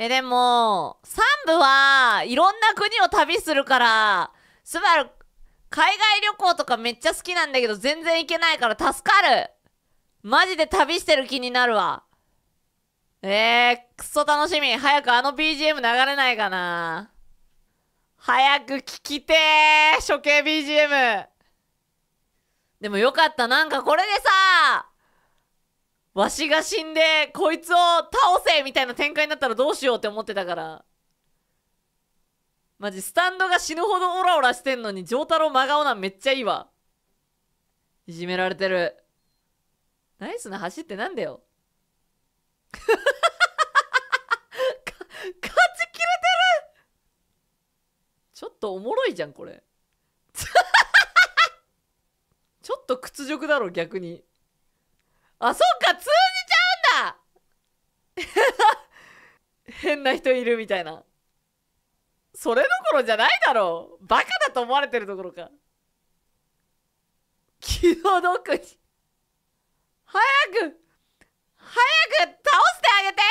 え、でも、3部はいろんな国を旅するから、スバル、海外旅行とかめっちゃ好きなんだけど全然行けないから助かるマジで旅してる気になるわ。えー、くそ楽しみ。早くあの BGM 流れないかな。早く聞きてー処刑 BGM! でもよかった。なんかこれでさわしが死んで、こいつを倒せみたいな展開になったらどうしようって思ってたから。マジ、スタンドが死ぬほどオラオラしてんのに、上太郎真顔なんめっちゃいいわ。いじめられてる。ナイスな走ってなんだよ。か、勝ち切れてるちょっとおもろいじゃん、これ。ちょっと屈辱だろ、逆に。あ、そっか、通じちゃうんだ 変な人いるみたいな。それどころじゃないだろう。バカだと思われてるどころか。気の毒に。早く、早く倒してあげて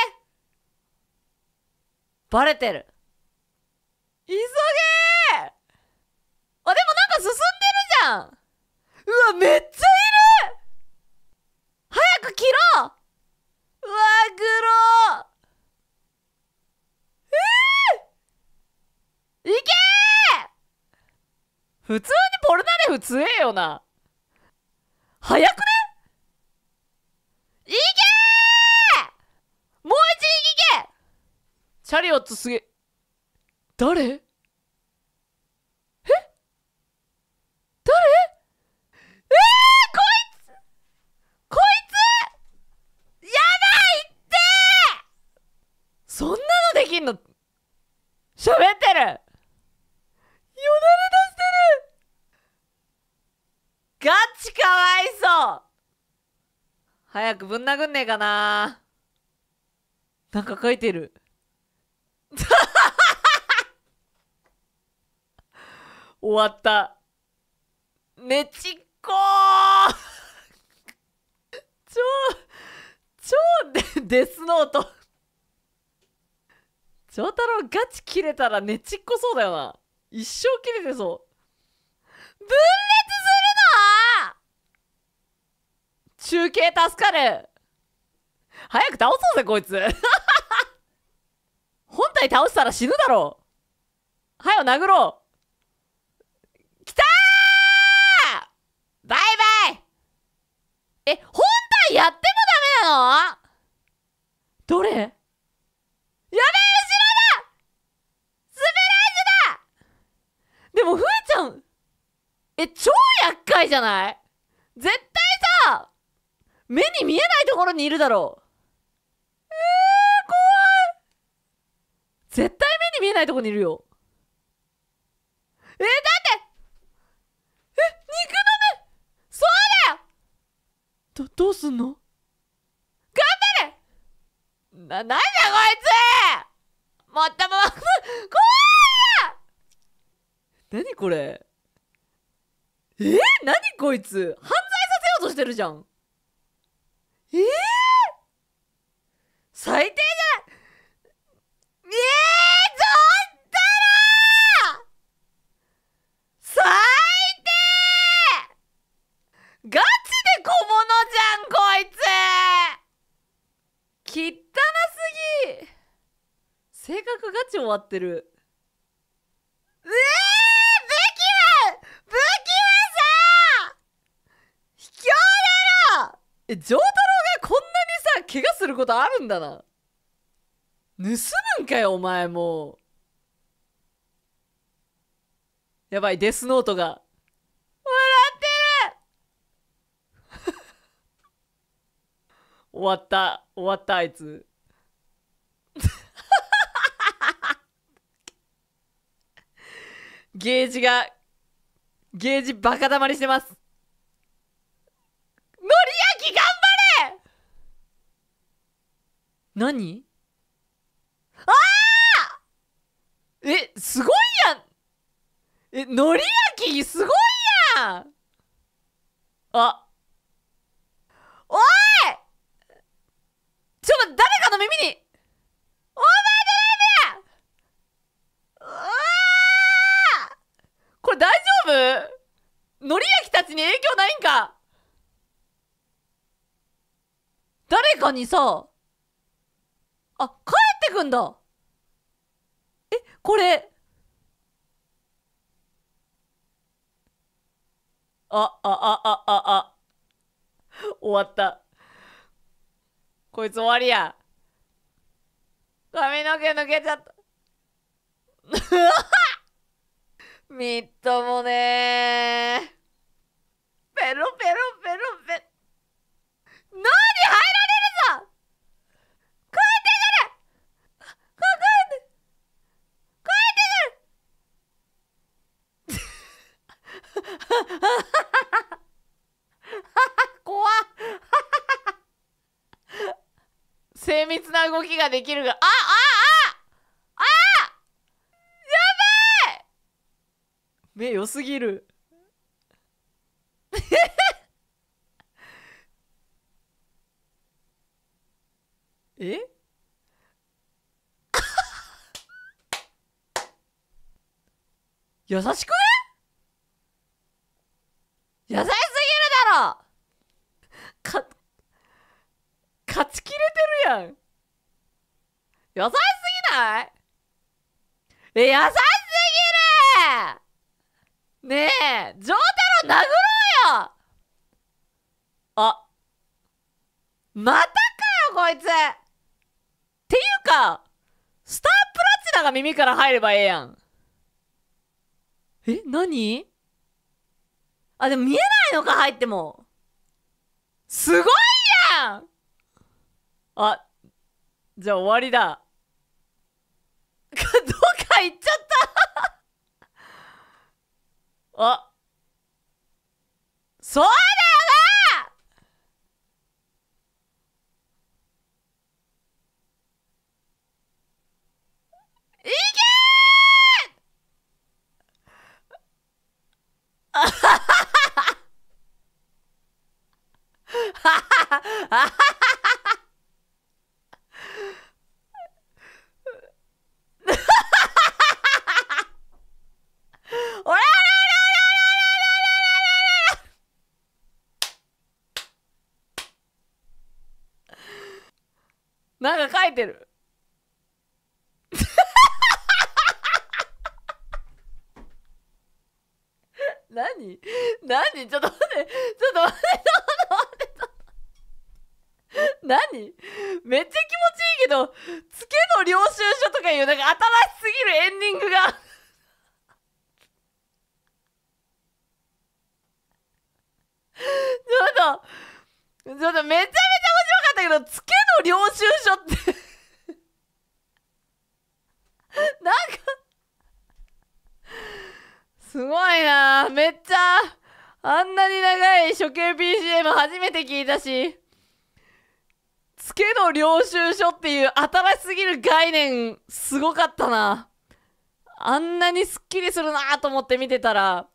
バレてる。急げあ、でもなんか進んでるじゃんうわ、めっちゃく切ろううわグローえー、いけ普通にポルナレフ強えよな早くねいけもう一撃いけチャリオットすげ誰そんなのできんの喋ってるよだれ出してるガチかわいそう早くぶん殴んねえかななんか書いてる 終わっためちっこー超超デデスノート翔太郎ガチ切れたらねちっこそうだよな一生切れてそう分裂するな中継助かる早く倒そうぜこいつ 本体倒したら死ぬだろうはよ殴ろうきたーバイバイえ本体やってじゃない絶対さ目に見えないところにいるだろうえー、怖い絶対目に見えないところにいるよえー、だってえ肉の目そうだよどどうすんの頑張れな、なんだこいつもっとも怖いよ何これえー、何こいつ犯罪させようとしてるじゃんええー、最低だええー、ちったら最低ガチで小物じゃんこいつきったなすぎ性格ガチ終わってるえ、丈太郎がこんなにさ、怪我することあるんだな。盗むんかよ、お前もう。やばい、デスノートが。笑ってる終わった、終わった、あいつ。ゲージが、ゲージバカだまりしてます。何ああえ、すごいやんえ、のりやきすごいやんあおいちょ、っ誰かの耳にお前の耳うわこれ大丈夫のりやきたちに影響ないんか誰かにさあ、帰ってくんだえ、これ。あ、あ、あ、あ、あ、あ。終わった。こいつ終わりや。髪の毛抜けちゃった。みっともねペロペロペロペロ。何入らな動きができるが、あ、あ、あ、あやばい目良すぎる。え優しくね優しすぎるだろか勝ちきれてるやん優しすぎないえ、優しすぎるねえ、上太郎殴ろうよあ、またかよ、こいつっていうか、スタープラチナが耳から入ればええやん。え、なにあ、でも見えないのか、入っても。すごいやんあ、じゃあ終わりだ。ら行っちゃったあそうだよな行けあははなんか書いてる 何何ちょっと待ってちょっと待ってちょっと待って何めっちゃ気持ちいいけど「つけの領収書」とかいうなんか新しすぎるエンディングがちょっとちょっとめちゃめちゃだけど、つけの領収書って なんかすごいなめっちゃ、あんなに長い処刑 BGM 初めて聞いたし、つけの領収書っていう新しすぎる概念、すごかったな。あんなにスッキリするなと思って見てたら、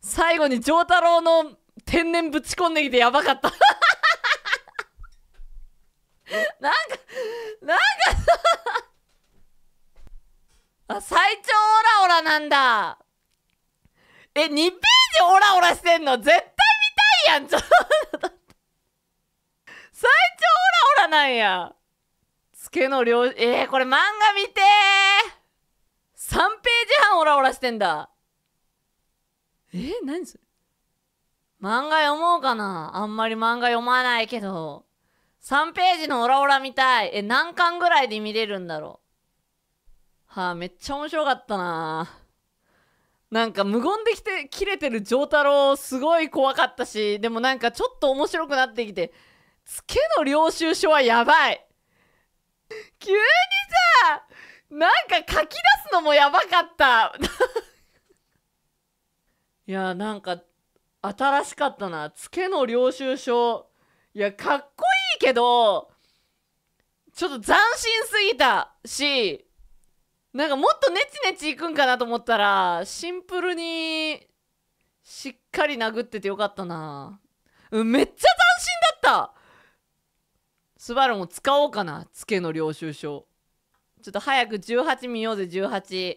最後に丈太郎の天然ぶち込んできてやばかった なんかなんかさ あ最長オラオラなんだえ2ページオラオラしてんの絶対見たいやんちょっと 最長オラオラなんやつけの両えー、これ漫画見てー3ページ半オラオラしてんだえー、何それ漫画読もうかなあんまり漫画読まないけど3ページのオラオラ見たい。え、何巻ぐらいで見れるんだろう。はあ、めっちゃ面白かったななんか無言できて切れてる丈太郎すごい怖かったしでもなんかちょっと面白くなってきてツケの領収書はやばい急にさなんか書き出すのもやばかったいやなんか新しかったなツケの領収書いやかっこいいけどちょっと斬新すぎたしなんかもっとネチネチいくんかなと思ったらシンプルにしっかり殴っててよかったなうんめっちゃ斬新だったスバルも使おうかなツケの領収書ちょっと早く18見ようぜ18